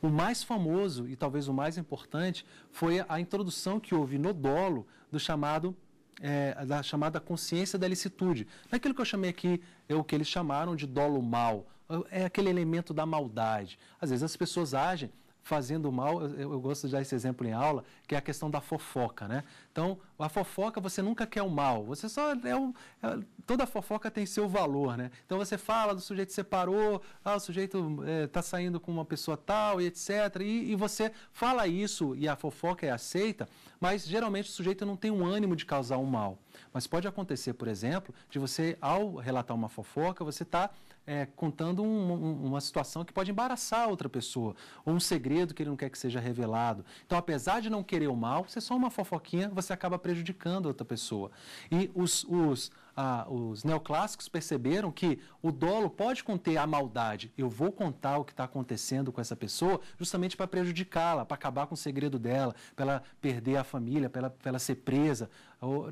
O mais famoso e talvez o mais importante foi a introdução que houve no dolo do chamado. É, da chamada consciência da licitude. Naquilo que eu chamei aqui, é o que eles chamaram de dolo mal, é aquele elemento da maldade. Às vezes as pessoas agem fazendo mal, eu, eu, gosto de dar esse exemplo em aula, que é a questão da fofoca, né? Então, a fofoca você nunca quer o mal, você só é um, é, toda fofoca tem seu valor, né? Então você fala do sujeito separou, ah, o sujeito está é, tá saindo com uma pessoa tal e etc, e, e você fala isso e a fofoca é aceita, mas geralmente o sujeito não tem um ânimo de causar um mal. Mas pode acontecer, por exemplo, de você ao relatar uma fofoca, você está é, contando um, um, uma situação que pode embaraçar outra pessoa, ou um segredo que ele não quer que seja revelado. Então, apesar de não querer o mal, você é só uma fofoquinha, você acaba prejudicando outra pessoa. E os, os, ah, os neoclássicos perceberam que o dolo pode conter a maldade. Eu vou contar o que está acontecendo com essa pessoa justamente para prejudicá-la, para acabar com o segredo dela, para ela perder a família, para ela, ela ser presa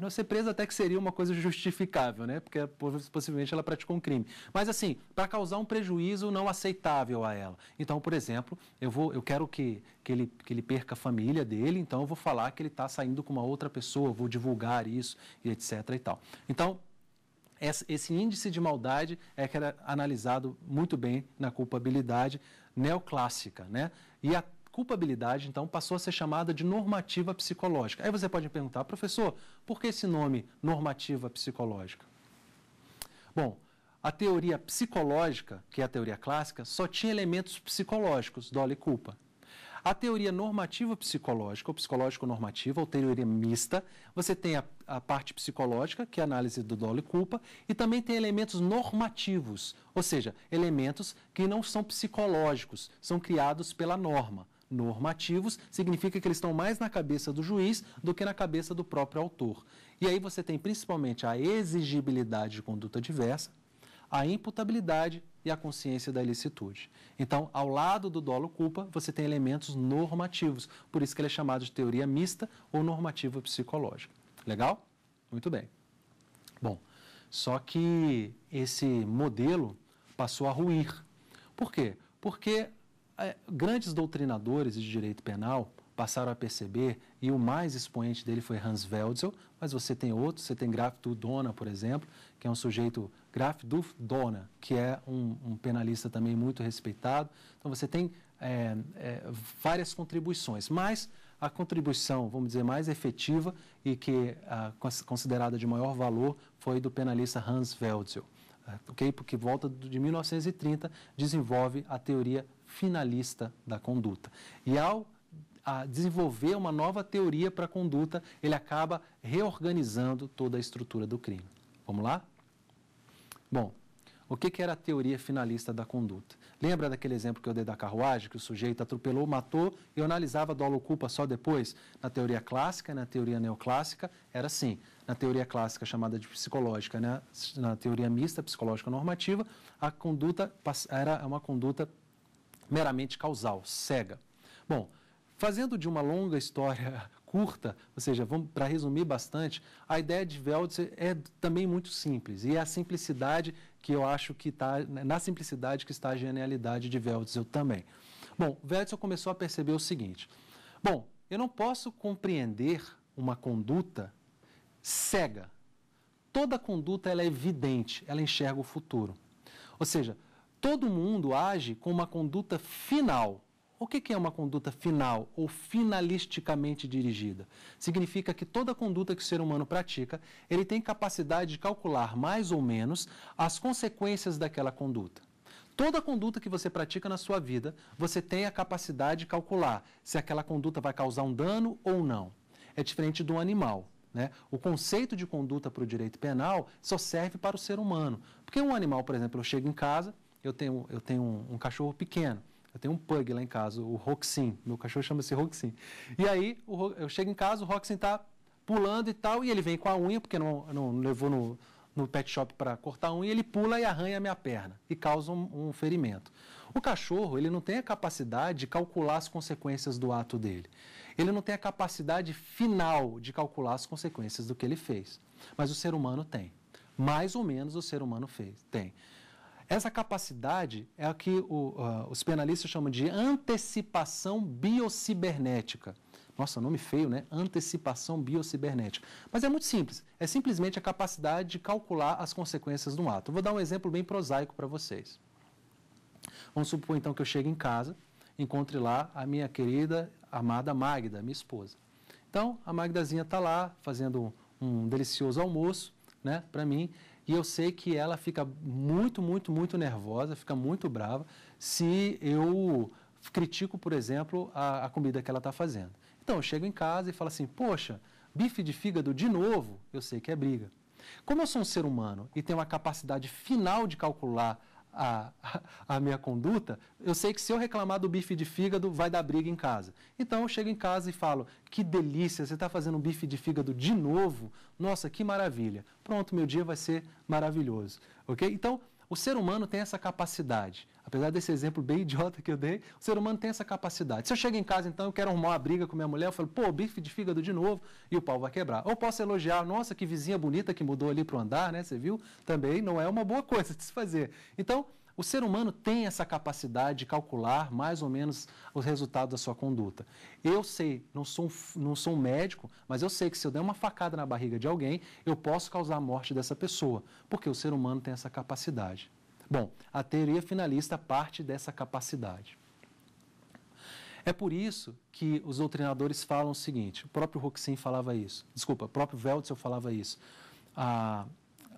não ser presa até que seria uma coisa justificável, né? Porque possivelmente ela praticou um crime. Mas assim, para causar um prejuízo não aceitável a ela. Então, por exemplo, eu vou, eu quero que, que, ele, que ele perca a família dele, então eu vou falar que ele está saindo com uma outra pessoa, vou divulgar isso e etc e tal. Então, esse índice de maldade é que era analisado muito bem na culpabilidade neoclássica, né? E a culpabilidade, então, passou a ser chamada de normativa psicológica. Aí você pode me perguntar, professor, por que esse nome, normativa psicológica? Bom, a teoria psicológica, que é a teoria clássica, só tinha elementos psicológicos, dolo e culpa. A teoria normativa psicológica, ou psicológico-normativa, ou teoria mista, você tem a, a, parte psicológica, que é a análise do dolo e culpa, e também tem elementos normativos, ou seja, elementos que não são psicológicos, são criados pela norma normativos, significa que eles estão mais na cabeça do juiz do que na cabeça do próprio autor. E aí você tem principalmente a exigibilidade de conduta diversa, a imputabilidade e a consciência da ilicitude. Então, ao lado do dolo-culpa, você tem elementos normativos, por isso que ele é chamado de teoria mista ou normativa psicológica. Legal? Muito bem. Bom, só que esse modelo passou a ruir. Por quê? Porque é, grandes doutrinadores de direito penal passaram a perceber, e o mais expoente dele foi Hans Welzel, mas você tem outros, você tem Graf Dona, por exemplo, que é um sujeito, Graf Dona, que é um, um, penalista também muito respeitado. Então você tem é, é, várias contribuições, mas a contribuição, vamos dizer, mais efetiva e que é considerada de maior valor foi do penalista Hans Welzel, é, Porque volta de 1930 desenvolve a teoria finalista da conduta. E ao desenvolver uma nova teoria para a conduta, ele acaba reorganizando toda a estrutura do crime. Vamos lá? Bom, o que, que era a teoria finalista da conduta? Lembra daquele exemplo que eu dei da carruagem, que o sujeito atropelou, matou, e eu analisava dolo ou culpa só depois? Na teoria clássica na teoria neoclássica, era assim. Na teoria clássica, chamada de psicológica, né? na teoria mista, psicológica normativa, a conduta era uma conduta meramente causal, cega. Bom, fazendo de uma longa história *laughs* curta, ou seja, vamos para resumir bastante, a ideia de Veltzer é também muito simples e é a simplicidade que eu acho que está né, na simplicidade que está a genialidade de Veltzer também. Bom, Veltzer começou a perceber o seguinte: bom, eu não posso compreender uma conduta cega. Toda conduta ela é evidente, ela enxerga o futuro. Ou seja, todo mundo age com uma conduta final. O que é uma conduta final ou finalisticamente dirigida? Significa que toda conduta que o ser humano pratica, ele tem capacidade de calcular mais ou menos as consequências daquela conduta. Toda conduta que você pratica na sua vida, você tem a capacidade de calcular se aquela conduta vai causar um dano ou não. É diferente de um animal. Né? O conceito de conduta para o direito penal só serve para o ser humano. Porque um animal, por exemplo, eu chego em casa, eu tenho, eu tenho um, um cachorro pequeno. Eu tenho um pug lá em casa, o Roxin. Meu cachorro chama-se Roxin. E aí o, eu chego em casa, o Roxin está pulando e tal, e ele vem com a unha, porque não, não levou no, no pet shop para cortar a unha, ele pula e arranha a minha perna e causa um, um, ferimento. O cachorro, ele não tem a capacidade de calcular as consequências do ato dele. Ele não tem a capacidade final de calcular as consequências do que ele fez. Mas o ser humano tem. Mais ou menos o ser humano fez, tem. Essa capacidade é a que o, uh, os penalistas chamam de antecipação biocibernética. Nossa, nome feio, né? Antecipação biocibernética. Mas é muito simples. É simplesmente a capacidade de calcular as consequências de um ato. vou dar um exemplo bem prosaico para vocês. Vamos supor então que eu chegue em casa, encontre lá a minha querida, amada Magda, minha esposa. Então, a Magdazinha está lá fazendo um, um delicioso almoço né, para mim e eu sei que ela fica muito, muito, muito nervosa, fica muito brava se eu critico, por exemplo, a, a comida que ela está fazendo. Então, eu chego em casa e falo assim: Poxa, bife de fígado de novo? Eu sei que é briga. Como eu sou um ser humano e tenho a capacidade final de calcular a, a minha conduta, eu sei que se eu reclamar do bife de fígado, vai dar briga em casa. Então eu chego em casa e falo: que delícia, você está fazendo bife de fígado de novo? Nossa, que maravilha. Pronto, meu dia vai ser maravilhoso. Ok? Então, o ser humano tem essa capacidade. Apesar desse exemplo bem *laughs* idiota que eu dei, o ser humano tem essa capacidade. Se eu chego em casa, então, eu quero arrumar uma briga com minha mulher, eu falo, pô, bife de fígado de novo, e o pau vai quebrar. Ou posso elogiar, nossa, que vizinha bonita que mudou ali para o andar, né? Você viu? Também não é uma boa coisa *laughs* de se fazer. Então, o ser humano tem essa capacidade de calcular mais ou menos os resultados da sua conduta. Eu sei, não sou, um, não sou um médico, mas eu sei que se eu der uma facada na barriga de alguém, eu posso causar a morte dessa pessoa, porque o ser humano tem essa capacidade. Bom, a teoria finalista parte dessa capacidade. É por isso que os doutrinadores falam o seguinte, o próprio Roxin falava isso, desculpa, o próprio Veltzel falava isso. Ah,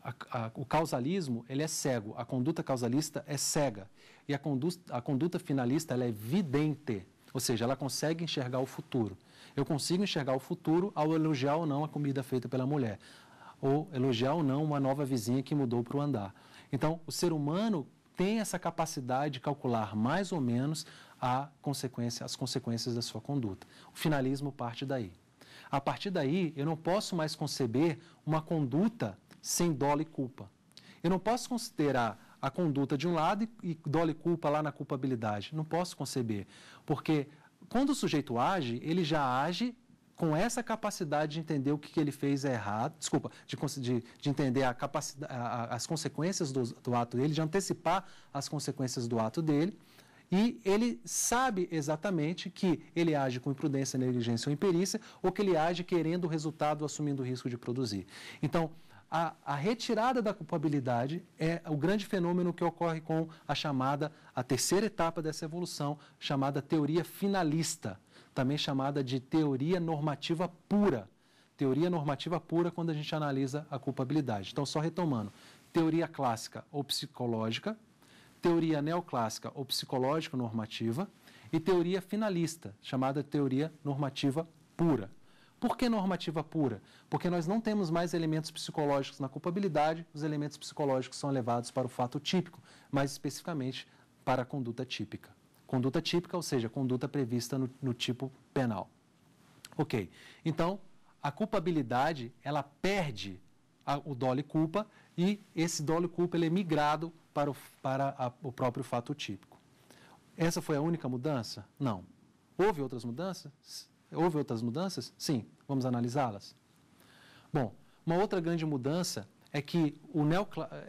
a, a, o causalismo ele é cego, a conduta causalista é cega e a conduta, a conduta finalista ela é vidente, ou seja, ela consegue enxergar o futuro. Eu consigo enxergar o futuro ao elogiar ou não a comida feita pela mulher, ou elogiar ou não uma nova vizinha que mudou para o andar. Então, o ser humano tem essa capacidade de calcular mais ou menos a consequência, as consequências da sua conduta. O finalismo parte daí. A partir daí, eu não posso mais conceber uma conduta sem dó e culpa. Eu não posso considerar a conduta de um lado e, dolo dó e culpa lá na culpabilidade. Não posso conceber. Porque quando o sujeito age, ele já age com essa capacidade de entender o que ele fez é errado, desculpa, de, de, de entender a capacidade, as consequências do, do ato dele, de antecipar as consequências do ato dele, e ele sabe exatamente que ele age com imprudência, negligência ou imperícia, ou que ele age querendo o resultado, assumindo o risco de produzir. Então, a, a, retirada da culpabilidade é o grande fenômeno que ocorre com a chamada, a terceira etapa dessa evolução, chamada teoria finalista, também chamada de teoria normativa pura. Teoria normativa pura quando a gente analisa a culpabilidade. Então, só retomando: teoria clássica ou psicológica, teoria neoclássica ou psicológico-normativa e teoria finalista, chamada teoria normativa pura. Por que normativa pura? Porque nós não temos mais elementos psicológicos na culpabilidade, os elementos psicológicos são levados para o fato típico, mais especificamente para a conduta típica. Conduta típica, ou seja, conduta prevista no, no tipo penal. Ok, então a culpabilidade ela perde a, o e culpa e esse dolo e culpa ele é migrado para, o, para a, o próprio fato típico. Essa foi a única mudança? Não. Houve outras mudanças? Houve outras mudanças? Sim, vamos analisá-las. Bom, uma outra grande mudança é que o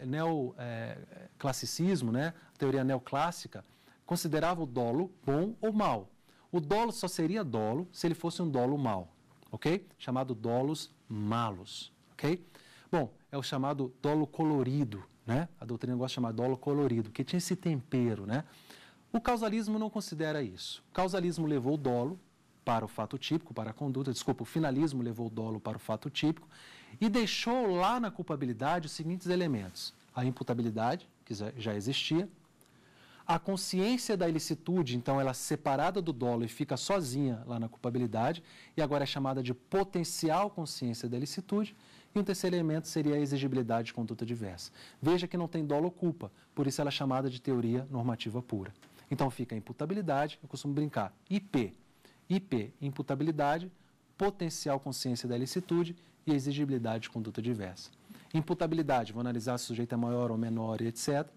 neoclassicismo, é, né, a teoria neoclássica, considerava o dolo bom ou mal. O dolo só seria dolo se ele fosse um dolo mal, ok? Chamado dolos malos, ok? Bom, é o chamado dolo colorido, né? A doutrina gosta de chamar dolo colorido, que tinha esse tempero, né? O causalismo não considera isso. O causalismo levou o dolo para o fato típico, para a conduta, desculpa, o finalismo levou o dolo para o fato típico e deixou lá na culpabilidade os seguintes elementos: a imputabilidade, que já existia, a consciência da ilicitude, então ela é separada do dolo e fica sozinha lá na culpabilidade, e agora é chamada de potencial consciência da ilicitude. E um terceiro elemento seria a exigibilidade de conduta diversa. Veja que não tem dolo ou culpa, por isso ela é chamada de teoria normativa pura. Então fica a imputabilidade, eu costumo brincar, IP, IP, imputabilidade, potencial consciência da ilicitude e exigibilidade de conduta diversa. Imputabilidade, vou analisar se o sujeito é maior ou menor e etc.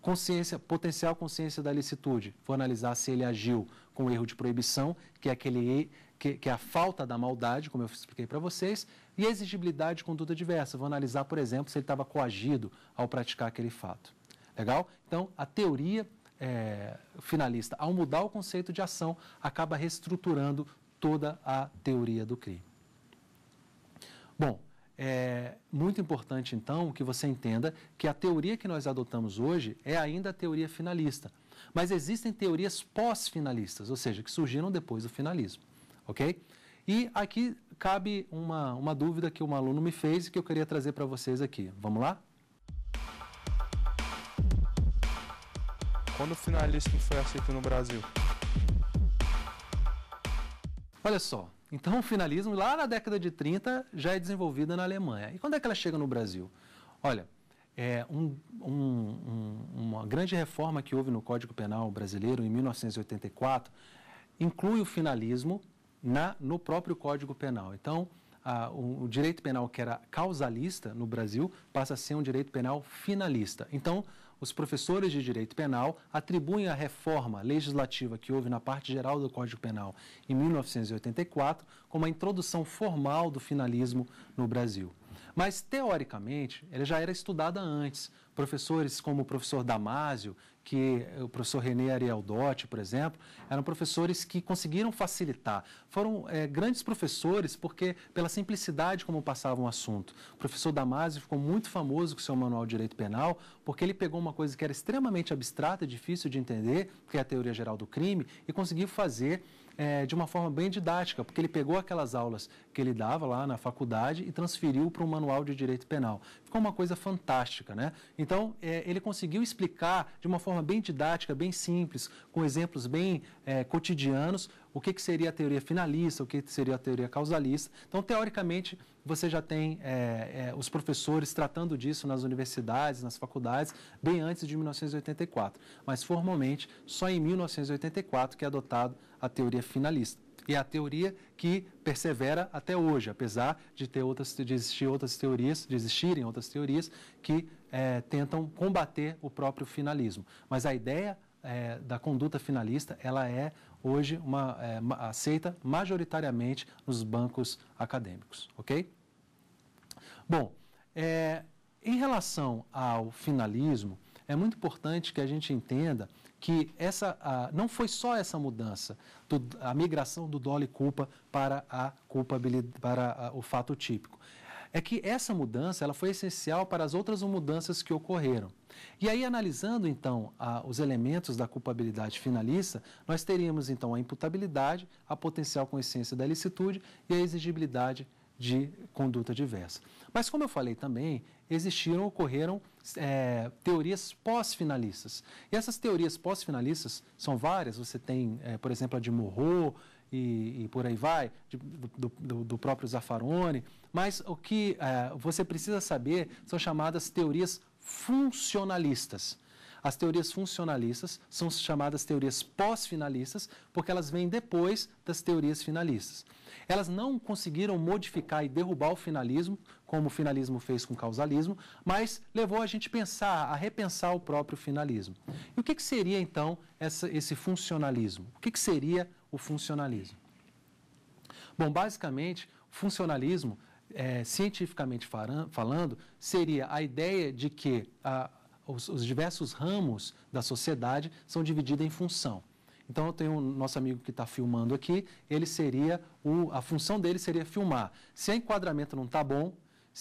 Consciência, potencial consciência da licitude, vou analisar se ele agiu com erro de proibição, que é, aquele, que, que é a falta da maldade, como eu expliquei para vocês, e exigibilidade de conduta diversa, vou analisar, por exemplo, se ele estava coagido ao praticar aquele fato. Legal? Então, a teoria é, finalista, ao mudar o conceito de ação, acaba reestruturando toda a teoria do crime. Bom, é muito importante então que você entenda que a teoria que nós adotamos hoje é ainda a teoria finalista, mas existem teorias pós-finalistas, ou seja, que surgiram depois do finalismo, ok? E aqui cabe uma, uma dúvida que um aluno me fez e que eu queria trazer para vocês aqui. Vamos lá? Quando o finalismo foi aceito no Brasil? Olha só, então o finalismo lá na década de 30 já é desenvolvida na Alemanha. E quando é que ela chega no Brasil? Olha, é um, um, um, uma grande reforma que houve no Código Penal brasileiro em 1984 inclui o finalismo na, no próprio Código Penal. Então, a, o, o, direito penal que era causalista no Brasil passa a ser um direito penal finalista. Então, os professores de direito penal atribuem a reforma legislativa que houve na parte geral do Código Penal em 1984 como a introdução formal do finalismo no Brasil. Mas, teoricamente, ela já era estudada antes. Professores como o professor Damásio, que o professor René Ariel Dotti, por exemplo, eram professores que conseguiram facilitar. Foram é, grandes professores porque pela simplicidade como passavam o assunto. O professor Damasio ficou muito famoso com o seu manual de direito penal porque ele pegou uma coisa que era extremamente abstrata, difícil de entender, que é a teoria geral do crime, e conseguiu fazer é, de uma forma bem didática, porque ele pegou aquelas aulas que ele dava lá na faculdade e transferiu para um manual de direito penal. Ficou uma coisa fantástica, né? Então, é, ele conseguiu explicar de uma forma bem didática, bem simples, com exemplos bem é, cotidianos, o que, que seria a teoria finalista, o que, que seria a teoria causalista. Então, teoricamente, você já tem é, é, os professores tratando disso nas universidades, nas faculdades, bem antes de 1984. Mas formalmente, só em 1984 que é adotado a teoria finalista. E é a teoria que persevera até hoje, apesar de ter outras, de existir outras teorias, de existirem outras teorias que é, tentam combater o próprio finalismo. Mas a ideia é, da conduta finalista, ela é hoje uma, é, aceita majoritariamente nos bancos acadêmicos, ok? Bom, em relação ao finalismo, é muito importante que a gente entenda que essa a, não foi só essa mudança, do, a migração do dolo e culpa para a culpabilidade, para a, o fato típico. É que essa mudança ela foi essencial para as outras mudanças que ocorreram. E aí, analisando então a, os elementos da culpabilidade finalista, nós teríamos então a imputabilidade, a potencial consciência da licitude e a exigibilidade de conduta diversa. Mas, como eu falei também, existiram, ocorreram é, teorias pós-finalistas. E essas teorias pós-finalistas são várias, você tem, é, por exemplo, a de Morro e, e, por aí vai, de, do, do, do, próprio Zaffaroni, mas o que é, você precisa saber são chamadas teorias funcionalistas. As teorias funcionalistas são chamadas teorias pós-finalistas, porque elas vêm depois das teorias finalistas. Elas não conseguiram modificar e derrubar o finalismo, como o finalismo fez com o causalismo, mas levou a gente a pensar, a repensar o próprio finalismo. E o que, que seria, então, essa, esse funcionalismo? O que, que seria o funcionalismo? Bom, basicamente, funcionalismo, é, cientificamente falando, seria a ideia de que a, os, os, diversos ramos da sociedade são divididos em função. Então, eu tenho um, nosso amigo que está filmando aqui, ele seria o, a função dele seria filmar. Se o enquadramento não está bom,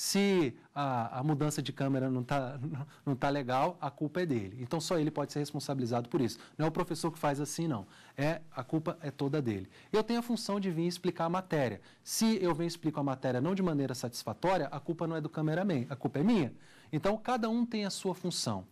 se a, a mudança de câmera não está *laughs* não tá legal, a culpa é dele. Então só ele pode ser responsabilizado por isso. Não é o professor que faz assim, não. É A culpa é toda dele. Eu tenho a função de vir explicar a matéria. Se eu venho explico a matéria não de maneira satisfatória, a culpa não é do cameraman, a culpa é minha. Então cada um tem a sua função.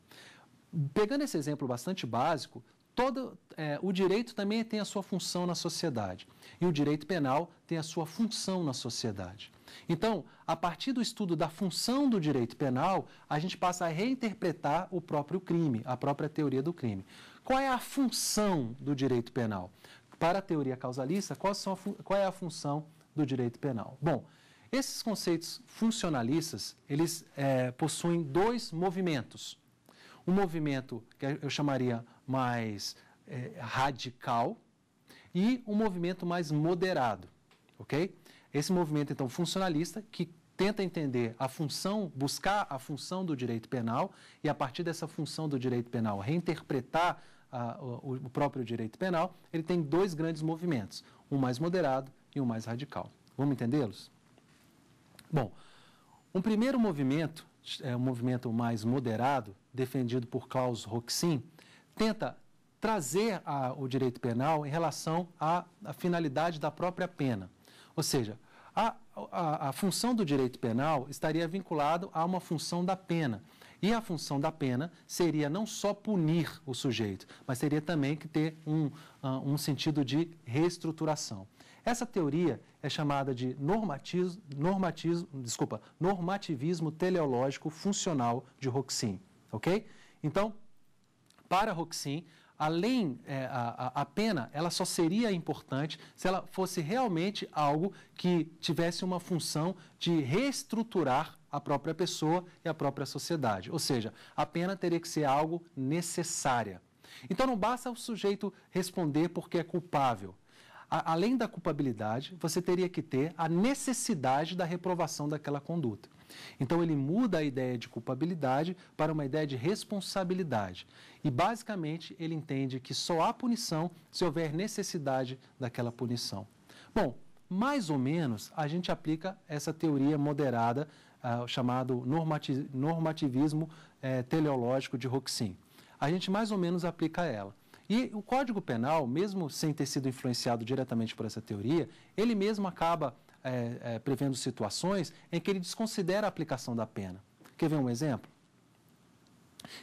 Pegando esse exemplo bastante básico, todo é, o direito também tem a sua função na sociedade e o direito penal tem a sua função na sociedade. Então, a partir do estudo da função do direito penal, a gente passa a reinterpretar o próprio crime, a própria teoria do crime. Qual é a função do direito penal? Para a teoria causalista, qual, qual é a função do direito penal? Bom, esses conceitos funcionalistas, eles é, possuem dois movimentos. Um movimento que é, eu chamaria mais é, radical e um movimento mais moderado, ok? Esse movimento, então, funcionalista, que tenta entender a função, buscar a função do direito penal e, a partir dessa função do direito penal, reinterpretar a, ah, o, o próprio direito penal, ele tem dois grandes movimentos, um mais moderado e um mais radical. Vamos entendê-los? Bom, um primeiro movimento, é um movimento mais moderado, defendido por Klaus Roxin, tenta trazer a, o direito penal em relação à, à finalidade da própria pena. Ou seja, a, a, a função do direito penal estaria vinculado a uma função da pena. E a função da pena seria não só punir o sujeito, mas seria também que ter um, ah, um sentido de reestruturação. Essa teoria é chamada de normatismo normatismo desculpa, normativismo teleológico funcional de Roxin, ok? Então, para Roxin, além é, a, a, pena, ela só seria importante se ela fosse realmente algo que tivesse uma função de reestruturar a própria pessoa e a própria sociedade. Ou seja, a pena teria que ser algo necessária. Então não basta o sujeito responder porque é culpável. A, além da culpabilidade, você teria que ter a necessidade da reprovação daquela conduta. Então ele muda a ideia de culpabilidade para uma ideia de responsabilidade. E basicamente ele entende que só há punição se houver necessidade daquela punição. Bom, mais ou menos a gente aplica essa teoria moderada, uh, chamado normativismo eh, teleológico de Roxin. A gente mais ou menos aplica ela. E o Código Penal, mesmo sem ter sido influenciado diretamente por essa teoria, ele mesmo acaba é, é, prevendo situações em que ele desconsidera a aplicação da pena. Quer ver um exemplo?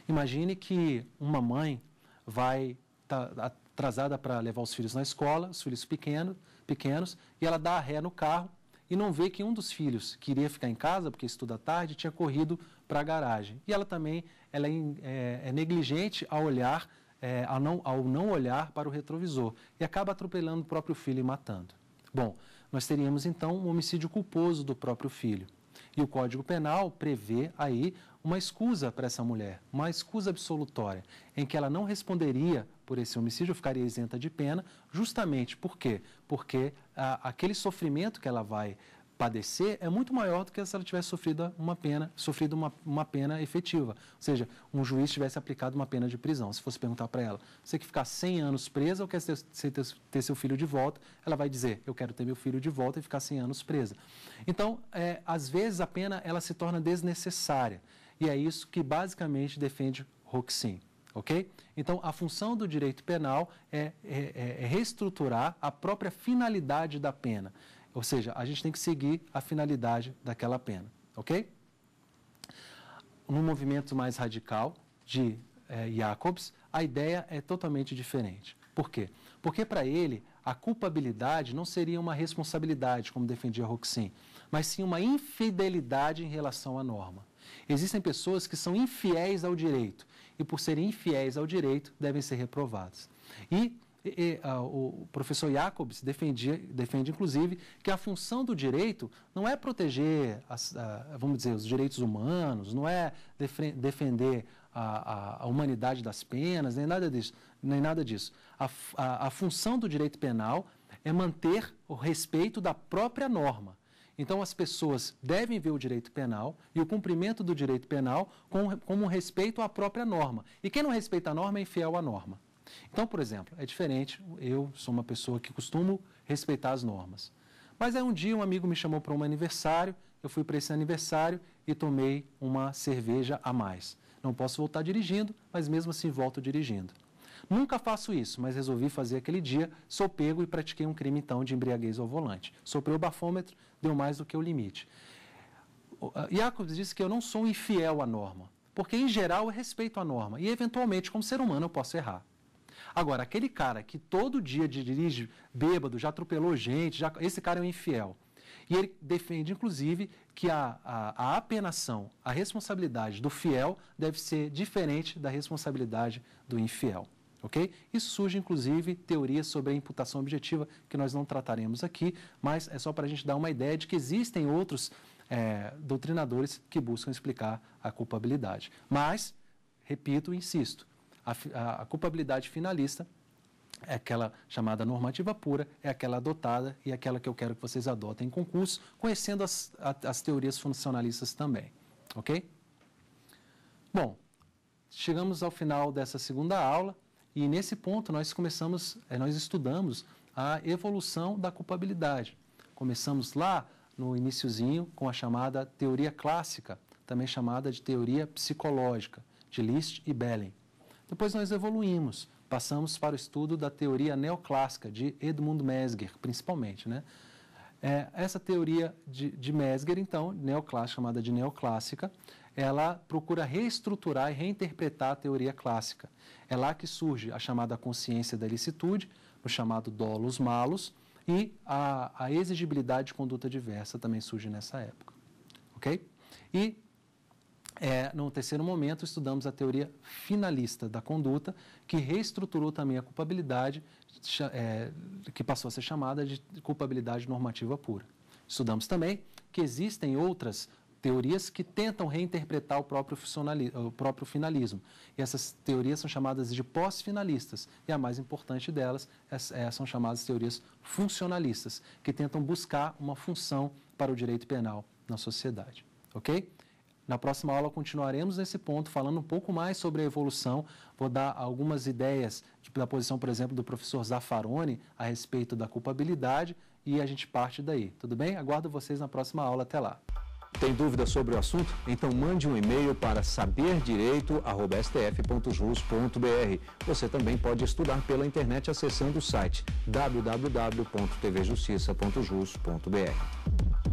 Imagine que uma mãe vai tá, atrasada para levar os filhos na escola, os filhos pequeno, pequenos, e ela dá a ré no carro e não vê que um dos filhos que iria ficar em casa, porque estuda à tarde, tinha corrido para a garagem. E ela também ela é, é, é negligente ao olhar, é, ao, não, ao não olhar para o retrovisor e acaba atropelando o próprio filho e matando. Bom, nós teríamos, então, um homicídio culposo do próprio filho. E o Código Penal prevê aí uma escusa para essa mulher, uma escusa absolutória, em que ela não responderia por esse homicídio, ficaria isenta de pena, justamente por quê? Porque a, aquele sofrimento que ela vai padecer é muito maior do que se ela tivesse sofrido uma pena, sofrido uma, uma pena efetiva. Ou seja, um juiz tivesse aplicado uma pena de prisão. Se fosse perguntar para ela, você quer ficar 100 anos presa ou quer ter, ter, ter, seu filho de volta? Ela vai dizer, eu quero ter meu filho de volta e ficar 100 anos presa. Então, é, às vezes a pena ela se torna desnecessária. E é isso que basicamente defende Roxin. Ok? Então, a função do direito penal é, é, é reestruturar a própria finalidade da pena. Ou seja, a gente tem que seguir a finalidade daquela pena, ok? no movimento mais radical de é, Jacobs, a ideia é totalmente diferente. Por quê? Porque para ele, a culpabilidade não seria uma responsabilidade, como defendia Roxin, mas sim uma infidelidade em relação à norma. Existem pessoas que são infiéis ao direito e, por serem infiéis ao direito, devem ser reprovadas. E e, e, uh, o professor Jacobs defendia, defende, inclusive, que a função do direito não é proteger, as, uh, vamos dizer, os direitos humanos, não é defender a, a, a, humanidade das penas, nem nada disso. Nem nada disso. A, a, a função do direito penal é manter o respeito da própria norma. Então, as pessoas devem ver o direito penal e o cumprimento do direito penal como com um respeito à própria norma. E quem não respeita a norma é infiel à norma. Então, por exemplo, é diferente, eu sou uma pessoa que costumo respeitar as normas. Mas aí um dia um amigo me chamou para um aniversário, eu fui para esse aniversário e tomei uma cerveja a mais. Não posso voltar dirigindo, mas mesmo assim volto dirigindo. Nunca faço isso, mas resolvi fazer aquele dia, sou pego e pratiquei um crime então de embriaguez ao volante. Soprei o bafômetro, deu mais do que o limite. Ah, Jacobs disse que eu não sou infiel à norma, porque em geral eu respeito a norma e eventualmente como ser humano eu posso errar. Agora, aquele cara que todo dia dirige bêbado, já atropelou gente, já, esse cara é um infiel. E ele defende, inclusive, que a, a, a, apenação, a responsabilidade do fiel deve ser diferente da responsabilidade do infiel. Ok? Isso surge, inclusive, teorias sobre a imputação objetiva, que nós não trataremos aqui, mas é só para a gente dar uma ideia de que existem outros é, doutrinadores que buscam explicar a culpabilidade. Mas, repito e insisto, a, a, a culpabilidade finalista é aquela chamada normativa pura, é aquela adotada e é aquela que eu quero que vocês adotem em concurso, conhecendo as, as teorias funcionalistas também. Ok? Bom, chegamos ao final dessa segunda aula e nesse ponto nós começamos, eh, nós estudamos a evolução da culpabilidade. Começamos lá no iníciozinho com a chamada teoria clássica, também chamada de teoria psicológica, de Liszt e Belling. Depois nós evoluímos, passamos para o estudo da teoria neoclássica de Edmund Mesger, principalmente, né? É, essa teoria de, de Mesger, então, neoclássica, chamada de neoclássica, ela procura reestruturar e reinterpretar a teoria clássica. É lá que surge a chamada consciência da ilicitude, o chamado dolus malus, e a, a exigibilidade de conduta diversa também surge nessa época. Ok? E é, no terceiro momento, estudamos a teoria finalista da conduta, que reestruturou também a culpabilidade, é, que passou a ser chamada de culpabilidade normativa pura. Estudamos também que existem outras teorias que tentam reinterpretar o próprio, o próprio finalismo. E essas teorias são chamadas de pós-finalistas, e a mais importante delas é, é são chamadas teorias funcionalistas, que tentam buscar uma função para o direito penal na sociedade. Ok? Na próxima aula continuaremos nesse ponto, falando um pouco mais sobre a evolução. Vou dar algumas ideias da posição, por exemplo, do professor Zaffaroni a respeito da culpabilidade e a gente parte daí. Tudo bem? Aguardo vocês na próxima aula. Até lá. Tem dúvida sobre o assunto? Então mande um e-mail para saberdireito.stf.jus.br. Você também pode estudar pela internet acessando o site www.tvjustiça.jus.br.